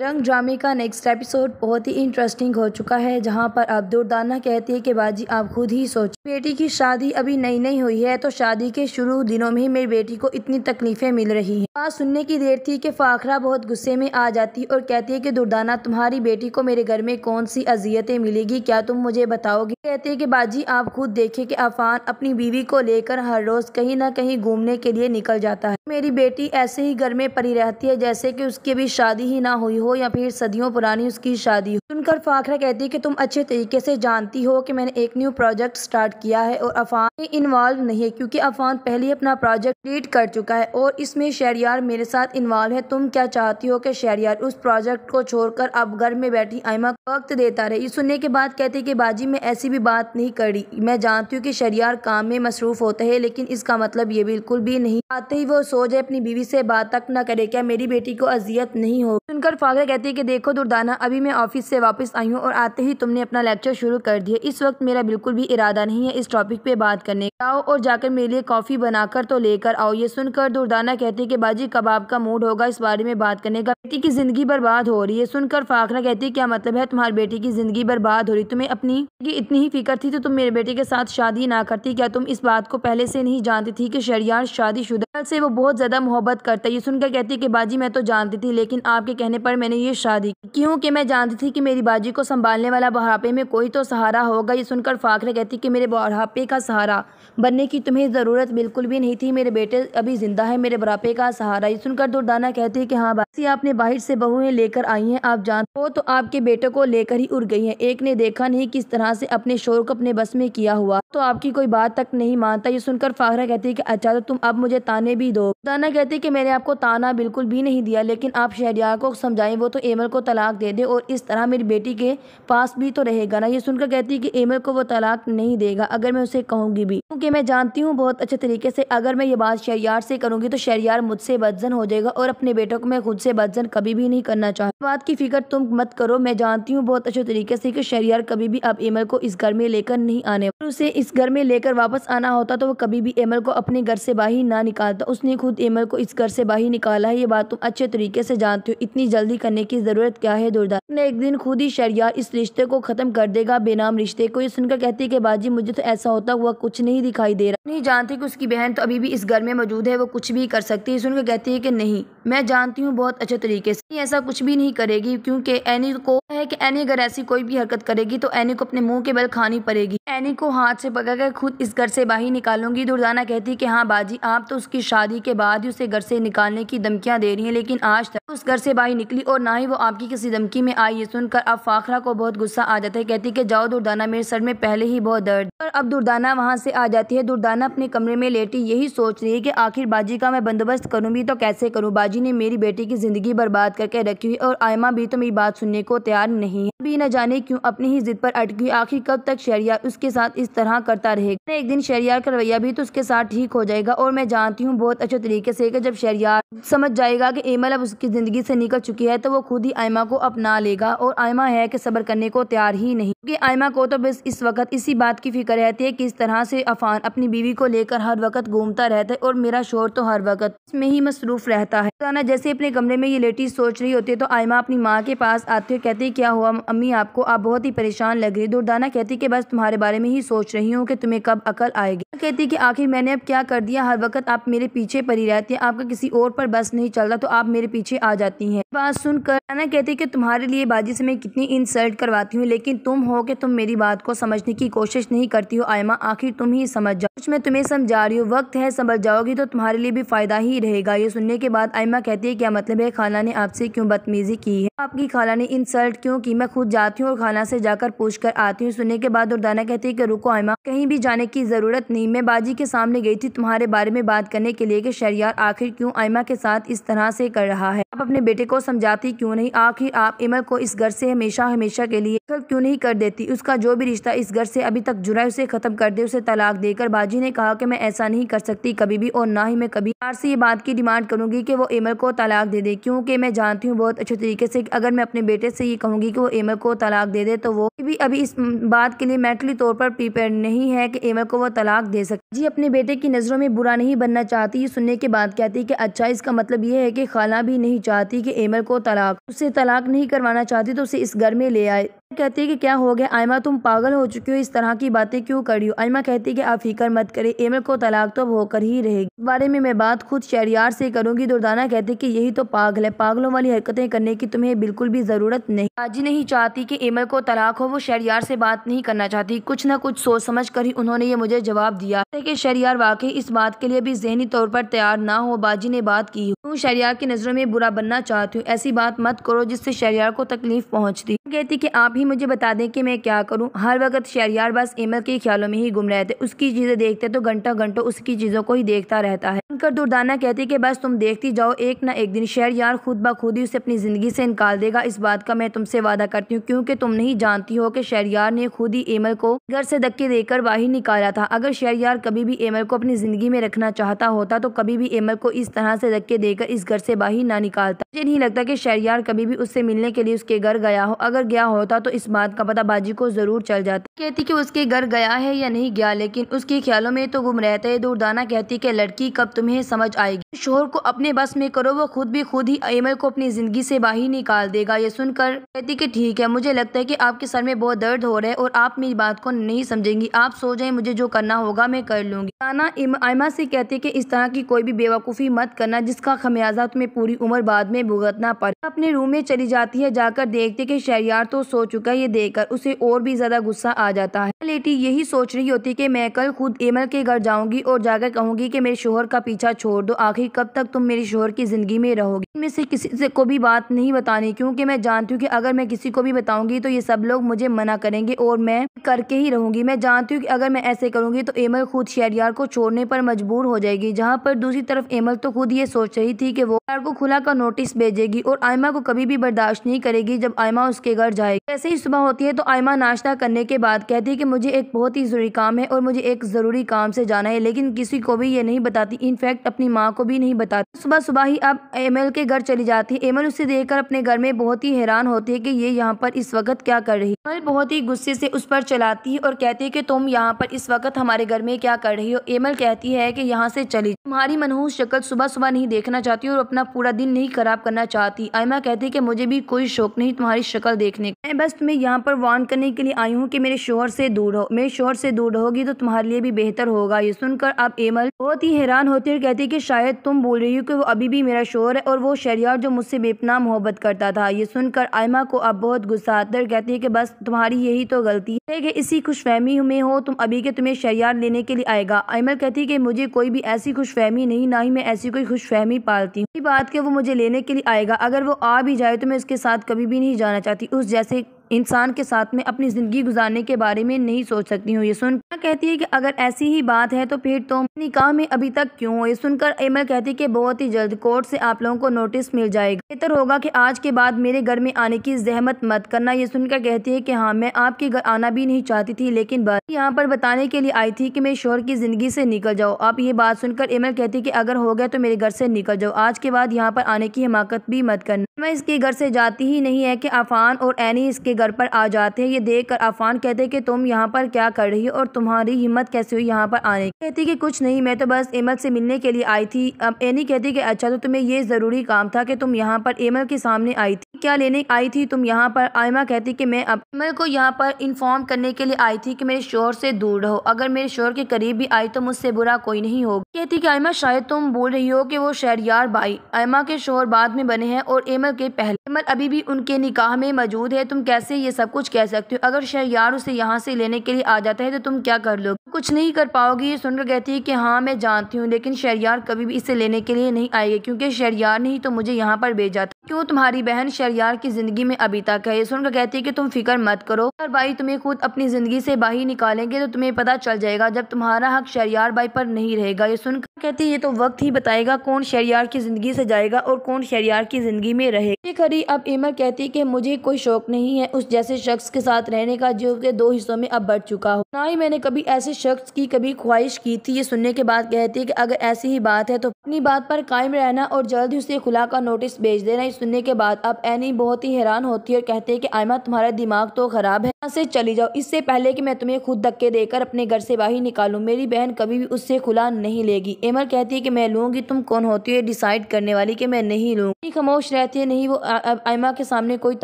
रंग ड्रामे का नेक्स्ट एपिसोड बहुत ही इंटरेस्टिंग हो चुका है जहां पर अब दुर्दाना कहती है कि बाजी आप खुद ही सोच बेटी की शादी अभी नई नई हुई है तो शादी के शुरू दिनों में ही मेरी बेटी को इतनी तकलीफें मिल रही हैं बात सुनने की देर थी कि फाखरा बहुत गुस्से में आ जाती और कहती है कि दुर्दाना तुम्हारी बेटी को मेरे घर में कौन सी अजियतें मिलेगी क्या तुम मुझे बताओगे कहती है कि बाजी आप खुद देखे की अफान अपनी बीवी को लेकर हर रोज कहीं ना कहीं घूमने के लिए निकल जाता है मेरी बेटी ऐसे ही घर में पड़ी रहती है जैसे की उसकी अभी शादी ही ना हुई हो या फिर सदियों पुरानी उसकी शादी हो सुनकर फाखरा कहती है कि तुम अच्छे तरीके से जानती हो कि मैंने एक न्यू प्रोजेक्ट स्टार्ट किया है और अफान इन्वॉल्व नहीं है क्योंकि अफान पहले अपना प्रोजेक्ट लीड कर चुका है और इसमें शहरियार मेरे साथ इन्वॉल्व है तुम क्या चाहती हो कि शहरियार उस प्रोजेक्ट को छोड़कर अब घर में बैठी आयमा वक्त देता रहे सुनने के बाद कहती कि बाजी मैं ऐसी भी बात नहीं करी मैं जानती हूँ कि शहरियार काम में मसरूफ होता है लेकिन इसका मतलब ये बिल्कुल भी नहीं आते ही वो सोच है अपनी बीवी से बात तक न करे क्या मेरी बेटी को अजियत नहीं हो सुनकर आगरा कहती है कि देखो दुर्दाना अभी मैं ऑफिस से वापस आई हूँ और आते ही तुमने अपना लेक्चर शुरू कर दिया इस वक्त मेरा बिल्कुल भी इरादा नहीं है इस टॉपिक पे बात करने का आओ और जाकर मेरे लिए कॉफ़ी बनाकर तो लेकर आओ ये सुनकर दुर्दाना कहती है कि बाजी कब आपका मूड होगा इस बारे में बात करने का बेटी की ज़िंदगी बर्बाद हो रही है सुनकर फाखरा कहती है क्या मतलब है तुम्हारी बेटी की ज़िंदगी बर्बाद हो रही तुम्हें अपनी की इतनी ही फिक्र थी तो तुम मेरे बेटे के साथ शादी ना करती क्या तुम इस बात को पहले से नहीं जानती थी की शरियार शादी शुदा से वो बहुत ज़्यादा मोहब्बत करता है ये सुनकर कहती है की बाजी मैं तो जानती थी लेकिन आपके कहने पर मैंने ये शादी की क्योंकि मैं जानती थी कि मेरी बाजी को संभालने वाला बुढ़ापे में कोई तो सहारा होगा ये सुनकर फ़ाखरे कहती कि मेरे बुढ़ापे का सहारा बनने की तुम्हें ज़रूरत बिल्कुल भी नहीं थी मेरे बेटे अभी ज़िंदा है मेरे बुढ़ापे का सहारा ये सुनकर दुर्दाना कहती है कि हाँ बासी आपने बाहर से बहुएँ लेकर आई हैं आप जान वो तो आपके बेटे को लेकर ही उड़ गई हैं एक ने देखा नहीं किस तरह से अपने शोर को अपने बस में किया हुआ तो आपकी कोई बात तक नहीं मानता ये सुनकर फाखरा कहती है कि अच्छा तो तुम अब मुझे ताने भी दो दाना कहती है कि मैंने आपको ताना बिल्कुल भी नहीं दिया लेकिन आप शहरिया को समझाएं चाहे वो तो एमर को तलाक दे दे और इस तरह मेरी बेटी के पास भी तो रहेगा ना ये सुनकर कहती है कि एमर को वो तलाक नहीं देगा अगर मैं उसे कहूँगी भी क्योंकि मैं जानती हूँ बहुत अच्छे तरीके से अगर मैं ये बात शहरियार से करूँगी तो शहरियार मुझसे बदजन हो जाएगा और अपने बेटों को मैं खुद से बदजन कभी भी नहीं करना चाहूँगी बात की फिक्र तुम मत करो मैं जानती हूँ बहुत अच्छे तरीके से की शहरियार कभी भी अब एमर को इस घर में लेकर नहीं आने उसे इस घर में लेकर वापस आना होता तो वो कभी भी एमर को अपने घर से बाहर ना निकालता उसने खुद एमर को इस घर से बाहर निकाला है ये बात तुम अच्छे तरीके से जानते हो इतनी जल्दी करने की जरूरत क्या है दुर्दा ने एक दिन खुद ही शरिया इस रिश्ते को खत्म कर देगा बेनाम रिश्ते को ये सुनकर कहती है की बाजी मुझे तो ऐसा होता हुआ कुछ नहीं दिखाई दे रहा नहीं जानती की उसकी बहन तो अभी भी इस घर में मौजूद है वो कुछ भी कर सकती है सुनकर कहती है की नहीं मैं जानती हूँ बहुत अच्छे तरीके से ऐसा कुछ भी नहीं करेगी क्योंकि एनी को है कि एनी अगर ऐसी कोई भी हरकत करेगी तो एनी को अपने मुंह के बल खानी पड़ेगी एनी को हाथ से पकड़कर खुद इस घर से बाहर निकालूंगी दुर्दाना कहती है कि हाँ बाजी आप तो उसकी शादी के बाद ही उसे घर से निकालने की धमकियां दे रही हैं लेकिन आज तक उस घर से बाहर निकली और ना ही वो आपकी किसी धमकी में आई ये सुनकर अब फाखरा को बहुत गुस्सा आ जाता है कहती कि जाओ दुर्दाना मेरे सर में पहले ही बहुत दर्द और अब दुर्दाना वहाँ से आ जाती है दुर्दाना अपने कमरे में लेटी यही सोच रही है कि आखिर बाजी का मैं बंदोबस्त करूँगी तो कैसे करूँ बाजी ने मेरी बेटी की ज़िंदगी बर्बाद करके रखी हुई और आयमा भी तो मेरी बात सुनने को तैयार नहीं है अभी न जाने क्यूँ अपनी ही जिद पर अटकी आखिर कब तक शहरियार उसके साथ इस तरह करता रहेगा एक दिन शहरियार का रवैया भी तो उसके साथ ठीक हो जाएगा और मैं जानती हूँ बहुत अच्छे तरीके से जब शहरियार समझ जाएगा की एमल अब उसकी ज़िंदगी से निकल चुकी है तो वो खुद ही आयमा को अपना लेगा और आयमा है कि सब्र करने को तैयार ही नहीं क्योंकि आयमा को तो बस इस वक्त इसी बात की फिक्र रहती है इस तरह से अफान अपनी बीवी को लेकर हर वक्त घूमता रहता है और मेरा शोर तो हर वक्त इसमें ही मसरूफ रहता है ताना जैसे अपने कमरे में ये लेटी सोच रही होती है तो आयमा अपनी माँ के पास आती है कहती है क्या हुआ अम्मी आपको आप बहुत ही परेशान लग रही दुर्दाना कहती की बस तुम्हारे बारे में ही सोच रही हूँ की तुम्हें कब अकल आएगी कहती की आखिर मैंने अब क्या कर दिया हर वक्त आप मेरे पीछे पड़ी रहती है आपका किसी और पर बस नहीं चलता तो आप मेरे पीछे आ जाती है बात सुनकर राना कहती कि तुम्हारे लिए बाजी से मैं कितनी इंसल्ट करवाती हूँ लेकिन तुम हो कि तुम मेरी बात को समझने की कोशिश नहीं करती हो आयमा आखिर तुम ही समझ जाओ कुछ मैं तुम्हें समझा रही हूँ वक्त है समझ जाओगी तो तुम्हारे लिए भी फायदा ही रहेगा ये सुनने के बाद आयमा कहती है क्या मतलब है खाना ने आपसे क्यों बदतमीजी की है आपकी खाला ने इंसल्ट क्यों की मैं खुद जाती हूँ और खाना से जाकर पूछ कर आती हूँ सुनने के बाद उर्दाना कहती है कि रुको आयमा कहीं भी जाने की जरूरत नहीं मैं बाजी के सामने गई थी तुम्हारे बारे में बात करने के लिए कि शरियार आखिर क्यों आयमा के साथ इस तरह से कर रहा है आप अपने बेटे को समझा जाती क्यों नहीं आखिर आप इमर को इस घर से हमेशा हमेशा के लिए खत्म क्यों नहीं कर देती उसका जो भी रिश्ता इस घर से अभी तक जुड़ा है उसे खत्म कर दे उसे तलाक देकर बाजी ने कहा कि मैं ऐसा नहीं कर सकती कभी भी और ना ही मैं कभी आर से ये बात की डिमांड करूंगी कि वो इमल को तलाक दे दे क्योंकि मैं जानती हूँ बहुत अच्छे तरीके से अगर मैं अपने बेटे से ये कहूंगी की वो एमल को तलाक दे दे तो वो भी अभी इस बात के लिए मेंटली तौर पर प्रिपेयर नहीं है की एमल को वो तलाक दे सके जी अपने बेटे की नज़रों में बुरा नहीं बनना चाहती सुनने के बाद कहती की अच्छा इसका मतलब ये है की खाला भी नहीं चाहती की एमर को तलाक उसे तलाक नहीं करवाना चाहती तो उसे इस घर में ले आए कहती है कि क्या हो गया आयमा तुम पागल हो चुकी हो इस तरह की बातें क्यों कर रही हो आयमा कहती है कि आप फिक्र मत करें एमल को तलाक तो होकर ही रहेगी इस बारे में मैं बात खुद शहरियार से करूंगी दुर्दाना कहती कि यही तो पागल है पागलों वाली हरकतें करने की तुम्हें बिल्कुल भी जरूरत नहीं आजी नहीं चाहती कि एमल को तलाक हो वो शहरियार से बात नहीं करना चाहती कुछ न कुछ सोच समझ कर ही उन्होंने ये मुझे जवाब दिया की शहरियार वाकई इस बात के लिए भी जहनी तौर पर तैयार न हो बाजी ने बात की हूँ शहरियार की नजरों में बुरा बनना चाहती हूँ ऐसी ऐसी बात मत करो जिससे शहरियार को तकलीफ़ पहुँचती कहती थी कि आप ही मुझे बता दें कि मैं क्या करूं हर वक्त शहरियार बस एमल के ख्यालों में ही गुम रहे थे उसकी चीज़ें देखते तो घंटा घंटों उसकी चीज़ों को ही देखता रहता है बनकर दुर्दाना कहती कि बस तुम देखती जाओ एक ना एक दिन शहरियार खुद ब खुद ही उसे अपनी ज़िंदगी से निकाल देगा इस बात का मैं तुमसे वादा करती हूँ क्योंकि तुम नहीं जानती हो कि शहरियार ने खुद ही एमल को घर से धक्के देकर बाहर निकाला था अगर शहरियार कभी भी एमल को अपनी ज़िंदगी में रखना चाहता होता तो कभी भी एमल को इस तरह से धक्के देकर इस घर से बाहर ना निकालता मुझे नहीं लगता कि शहरियार कभी भी उससे मिलने के लिए उसके घर गया हो अगर पर गया होता तो इस बात का पता बाजी को ज़रूर चल जाता कहती कि उसके घर गया है या नहीं गया लेकिन उसके ख्यालों में तो गुम रहते है दूरदाना कहती कि लड़की कब तुम्हें समझ आएगी शोहर को अपने बस में करो वो खुद भी खुद ही एमल को अपनी ज़िंदगी से बाहर निकाल देगा ये सुनकर कहती कि ठीक है मुझे लगता है कि आपके सर में बहुत दर्द हो रहा है और आप मेरी बात को नहीं समझेंगी आप सो जाए मुझे जो करना होगा मैं कर लूँगी दाना आयमा से कहती की इस तरह की कोई भी बेवकूफ़ी मत करना जिसका खमियाजा तुम्हें पूरी उम्र बाद में भुगतना पड़े अपने रूम में चली जाती है जाकर देखते कि शायद तैयार तो सो चुका है ये देखकर उसे और भी ज़्यादा गुस्सा आ जाता है हाँ, लेटी यही सोच रही होती कि मैं कल खुद एमल के घर जाऊंगी और जाकर कहूंगी कि मेरे शोहर का पीछा छोड़ दो आखिर कब तक तुम मेरे शोहर की ज़िंदगी में रहोगी इनमें से किसी से को भी बात नहीं बतानी क्यूँकी मैं जानती हूँ की अगर मैं किसी को भी बताऊंगी तो ये सब लोग मुझे मना करेंगे और मैं करके ही रहूंगी मैं जानती हूँ की अगर मैं ऐसे करूंगी तो एमल खुद शहरियार को छोड़ने पर मजबूर हो जाएगी जहाँ पर दूसरी तरफ एमल तो खुद ये सोच रही थी कि वो को खुला का नोटिस भेजेगी और आयमा को कभी भी बर्दाश्त नहीं करेगी जब आयमा उसके के घर जाएगी ऐसे ही सुबह होती है तो आयमा नाश्ता करने के बाद कहती है कि मुझे एक बहुत ही ज़रूरी काम है और मुझे एक ज़रूरी काम से जाना है लेकिन किसी को भी ये नहीं बताती इनफैक्ट अपनी माँ को भी नहीं बताती सुबह सुबह ही अब एमएल के घर चली जाती है एमएल उसे देखकर अपने घर में बहुत ही हैरान होती है की ये यहाँ पर इस वक्त क्या कर रही है बहुत ही गुस्से से उस पर चलाती है और कहती है की तुम यहाँ पर इस वक्त हमारे घर में क्या कर रही हो एमल कहती है की यहाँ से चली तुम्हारी मनहूस शक्ल सुबह सुबह नहीं देखना चाहती और अपना पूरा दिन नहीं खराब करना चाहती आयमा कहती है की मुझे भी कोई शौक नहीं तुम्हारी शक्ल देखने मैं बस तुम्हें यहाँ पर वार्न करने के लिए आई हूँ कि मेरे शोहर से दूर हो मेरे शोहर से दूर रहोगी तो तुम्हारे लिए भी बेहतर होगा ये सुनकर आप एमल बहुत ही हैरान होते हुए कहती कि शायद तुम बोल रही हो कि वो अभी भी मेरा शोहर है और वो शहरियार जो मुझसे बेपना मोहब्बत करता था ये सुनकर आयमा को अब बहुत गुस्सा आता है कहती है कि बस तुम्हारी यही तो गलती है कि इसी खुश में हो तुम अभी के तुम्हें शहरियार लेने के लिए आएगा आयमल कहती है कि मुझे कोई भी ऐसी खुश नहीं ना ही मैं ऐसी कोई खुश पालती हूँ बात के वो मुझे लेने के लिए आएगा अगर वो आ भी जाए तो मैं उसके साथ कभी भी नहीं जाना चाहती उस जैसे इंसान के साथ में अपनी ज़िंदगी गुजारने के बारे में नहीं सोच सकती हूँ ये सुन कहती है कि अगर ऐसी ही बात है तो फिर तुम तो निकाह में अभी तक क्यों हो ये सुनकर एमल कहती है कि बहुत ही जल्द कोर्ट से आप लोगों को नोटिस मिल जाएगा बेहतर होगा कि आज के बाद मेरे घर में आने की जहमत मत करना ये सुनकर कहती है कि हाँ मैं आपके घर आना भी नहीं चाहती थी लेकिन बात यहाँ पर बताने के लिए आई थी कि मेरे शोहर की ज़िंदगी से निकल जाओ आप ये बात सुनकर एमल कहती है कि अगर हो गया तो मेरे घर से निकल जाओ आज के बाद यहाँ पर आने की हिमाकत भी मत करना मैं इसके घर से जाती ही नहीं है कि आफान और एनी इसके घर पर आ जाते हैं ये देख कर आफान कहते हैं कि तुम यहाँ पर क्या कर रही हो और तुम्हारी हिम्मत कैसे हुई यहाँ पर आने की कहती कि कुछ नहीं मैं तो बस एमल से मिलने के लिए आई थी अब एनी कहती कि अच्छा तो तुम्हें ये ज़रूरी काम था कि तुम यहाँ पर एमल के सामने आई थी क्या लेने आई थी तुम यहाँ पर आयमा कहती कि मैं अब मेरे को यहाँ पर इन्फॉर्म करने के लिए आई थी कि मेरे शोर से दूर रहो अगर मेरे शोर के करीब भी आई तो मुझसे बुरा कोई नहीं होगा कहती कि आयमा शायद तुम बोल रही हो कि वो शहरियार बाई आयमा के शोर बाद में बने हैं और एमल के पहले एमल अभी भी उनके निकाह में मौजूद है तुम कैसे ये सब कुछ कह सकते हो अगर शहरियार उसे यहाँ से लेने के लिए आ जाता है तो तुम क्या कर लो कुछ नहीं कर पाओगी ये सुनकर कहती है कि हाँ मैं जानती हूँ लेकिन शहरियार कभी भी इसे लेने के लिए नहीं आएगी क्योंकि शहरियार यार नहीं तो मुझे यहाँ पर भेजा था क्यों तुम्हारी बहन शहर यार की ज़िंदगी में अभी तक है ये सुनकर कहती है कि तुम फिक्र मत करो अगर भाई तुम्हें खुद अपनी ज़िंदगी से बाहर निकालेंगे तो तुम्हें पता चल जाएगा जब तुम्हारा हक शरियार भाई पर नहीं रहेगा ये सुनकर कहती है ये तो वक्त ही बताएगा कौन शरियार की ज़िंदगी से जाएगा और कौन शरियार की ज़िंदगी में रहेगा ये खरी अब इमर कहती है की मुझे कोई शौक नहीं है उस जैसे शख्स के साथ रहने का जो के दो हिस्सों में अब बढ़ चुका हो ना ही मैंने कभी ऐसे शख्स की कभी ख्वाहिश की थी ये सुनने के बाद कहती है की अगर ऐसी ही बात है तो अपनी बात पर कायम रहना और जल्द ही उसे खुला का नोटिस भेज देना ये सुनने के बाद अब एन बहनें बहुत ही हैरान होती है और कहते हैं कि आयमा तुम्हारा दिमाग तो ख़राब है यहाँ से चली जाओ इससे पहले कि मैं तुम्हें खुद धक्के देकर अपने घर से बाहर निकालू मेरी बहन कभी भी उससे खुला नहीं लेगी एमर कहती है कि मैं लूंगी तुम कौन होती है डिसाइड करने वाली कि मैं नहीं लूँगी खामोश रहती है नहीं वो आयमा के सामने कोई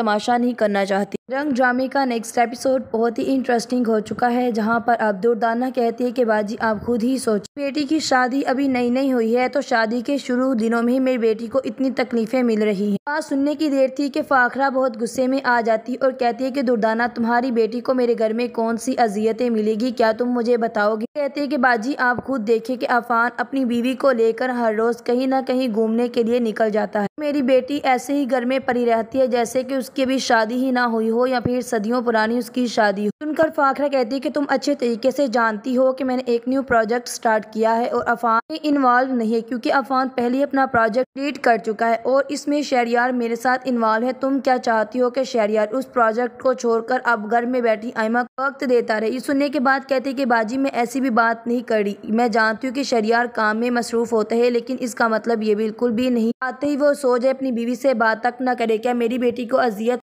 तमाशा नहीं करना चाहती रंग ड्रामे का नेक्स्ट एपिसोड बहुत ही इंटरेस्टिंग हो चुका है जहां पर अब दुर्दाना कहती है कि बाजी आप खुद ही सोच बेटी की शादी अभी नई नई हुई है तो शादी के शुरू दिनों में ही मेरी बेटी को इतनी तकलीफें मिल रही हैं बात सुनने की देर थी कि फाखरा बहुत गुस्से में आ जाती और कहती है कि दुर्दाना तुम्हारी बेटी को मेरे घर में कौन सी अजियतें मिलेगी क्या तुम मुझे बताओगी कहती है की बाजी आप खुद देखे की अफान अपनी बीवी को लेकर हर रोज कहीं ना कहीं घूमने के लिए निकल जाता है मेरी बेटी ऐसे ही घर में पड़ी रहती है जैसे की उसकी अभी शादी ही ना हुई हो हो या फिर सदियों पुरानी उसकी शादी हो सुनकर फाखरा कहती है कि तुम अच्छे तरीके से जानती हो कि मैंने एक न्यू प्रोजेक्ट स्टार्ट किया है और अफान में इन्वॉल्व नहीं है क्योंकि अफान पहले अपना प्रोजेक्ट लीड कर चुका है और इसमें शहरियार मेरे साथ इन्वॉल्व है तुम क्या चाहती हो कि शहरियार उस प्रोजेक्ट को छोड़कर अब घर में बैठी आयमा वक्त देता रहे ये सुनने के बाद कहती है कि बाजी मैं ऐसी भी बात नहीं करी मैं जानती हूँ कि शहरियार काम में मसरूफ होते हैं लेकिन इसका मतलब ये बिल्कुल भी नहीं आते ही वो सो जाए अपनी बीवी से बात तक न करे क्या मेरी बेटी को अजियत